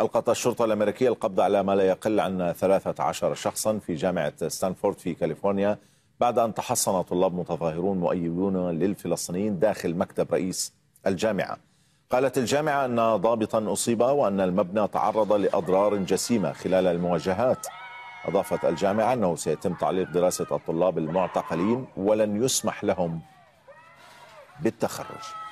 ألقت الشرطة الأمريكية القبض على ما لا يقل عن 13 شخصا في جامعة ستانفورد في كاليفورنيا بعد أن تحصن طلاب متظاهرون مؤيدون للفلسطينيين داخل مكتب رئيس الجامعة قالت الجامعة أن ضابطا أصيب وأن المبنى تعرض لأضرار جسيمة خلال المواجهات أضافت الجامعة أنه سيتم تعليق دراسة الطلاب المعتقلين ولن يسمح لهم بالتخرج